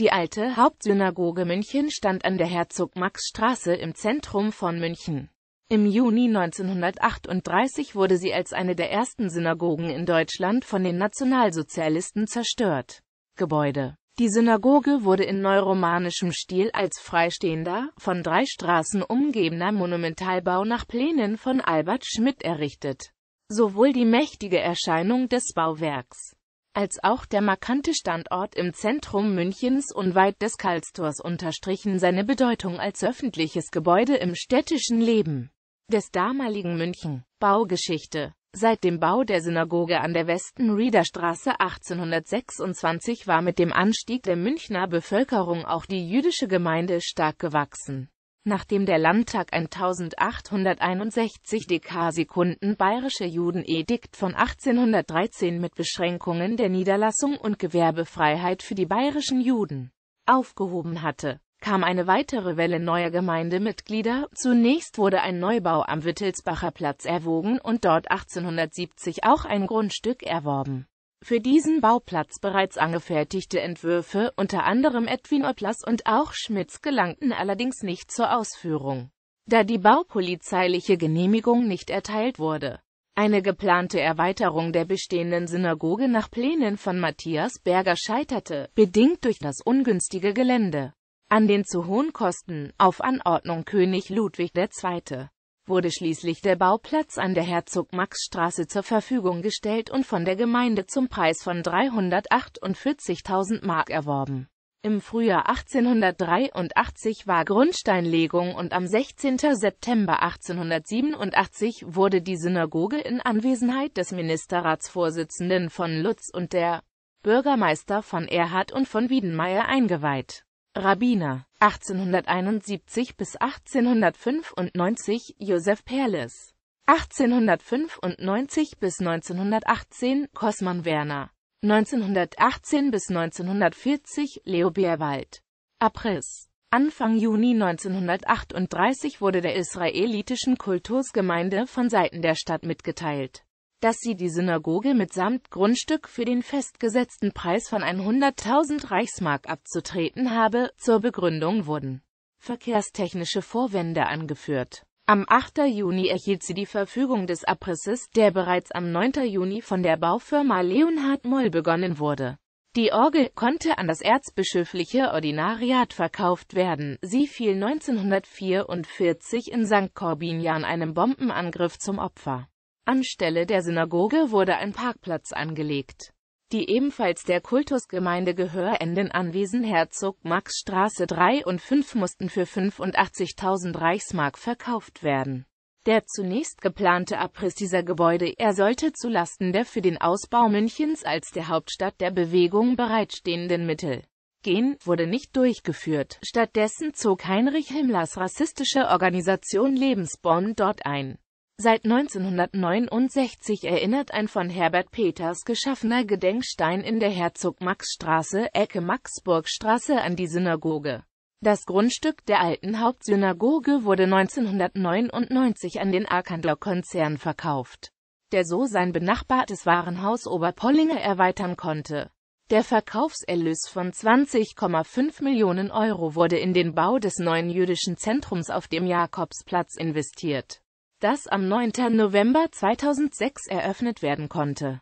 Die alte Hauptsynagoge München stand an der Herzog-Max-Straße im Zentrum von München. Im Juni 1938 wurde sie als eine der ersten Synagogen in Deutschland von den Nationalsozialisten zerstört. Gebäude Die Synagoge wurde in neuromanischem Stil als freistehender, von drei Straßen umgebener Monumentalbau nach Plänen von Albert Schmidt errichtet. Sowohl die mächtige Erscheinung des Bauwerks als auch der markante Standort im Zentrum Münchens unweit des Karlstors unterstrichen seine Bedeutung als öffentliches Gebäude im städtischen Leben des damaligen München. Baugeschichte Seit dem Bau der Synagoge an der Westenrieder Straße 1826 war mit dem Anstieg der Münchner Bevölkerung auch die jüdische Gemeinde stark gewachsen Nachdem der Landtag ein 1861 Dekarsekunden bayerische Judenedikt von 1813 mit Beschränkungen der Niederlassung und Gewerbefreiheit für die bayerischen Juden aufgehoben hatte, kam eine weitere Welle neuer Gemeindemitglieder. Zunächst wurde ein Neubau am Wittelsbacher Platz erwogen und dort 1870 auch ein Grundstück erworben für diesen Bauplatz bereits angefertigte Entwürfe, unter anderem Edwin Oeplers und auch Schmitz, gelangten allerdings nicht zur Ausführung, da die baupolizeiliche Genehmigung nicht erteilt wurde. Eine geplante Erweiterung der bestehenden Synagoge nach Plänen von Matthias Berger scheiterte, bedingt durch das ungünstige Gelände, an den zu hohen Kosten, auf Anordnung König Ludwig II wurde schließlich der Bauplatz an der Herzog-Max-Straße zur Verfügung gestellt und von der Gemeinde zum Preis von 348.000 Mark erworben. Im Frühjahr 1883 war Grundsteinlegung und am 16. September 1887 wurde die Synagoge in Anwesenheit des Ministerratsvorsitzenden von Lutz und der Bürgermeister von Erhard und von Wiedenmeier eingeweiht Rabbiner 1871 bis 1895 Josef Perles 1895 bis 1918 Cosman Werner 1918 bis 1940 Leo Bierwald Abriss Anfang Juni 1938 wurde der israelitischen Kultusgemeinde von Seiten der Stadt mitgeteilt dass sie die Synagoge mitsamt Grundstück für den festgesetzten Preis von 100.000 Reichsmark abzutreten habe. Zur Begründung wurden verkehrstechnische Vorwände angeführt. Am 8. Juni erhielt sie die Verfügung des Abrisses, der bereits am 9. Juni von der Baufirma Leonhard Moll begonnen wurde. Die Orgel konnte an das erzbischöfliche Ordinariat verkauft werden. Sie fiel 1944 in St. Corbinian einem Bombenangriff zum Opfer. Anstelle der Synagoge wurde ein Parkplatz angelegt. Die ebenfalls der Kultusgemeinde gehörenden Anwesen Herzog Max Straße 3 und 5 mussten für 85.000 Reichsmark verkauft werden. Der zunächst geplante Abriss dieser Gebäude, er sollte zulasten der für den Ausbau Münchens als der Hauptstadt der Bewegung bereitstehenden Mittel gehen, wurde nicht durchgeführt. Stattdessen zog Heinrich Himmlers rassistische Organisation Lebensborn dort ein. Seit 1969 erinnert ein von Herbert Peters geschaffener Gedenkstein in der Herzog-Max-Straße, Ecke Maxburgstraße an die Synagoge. Das Grundstück der alten Hauptsynagoge wurde 1999 an den Arkandler-Konzern verkauft, der so sein benachbartes Warenhaus Oberpollinger erweitern konnte. Der Verkaufserlös von 20,5 Millionen Euro wurde in den Bau des neuen jüdischen Zentrums auf dem Jakobsplatz investiert das am 9. November 2006 eröffnet werden konnte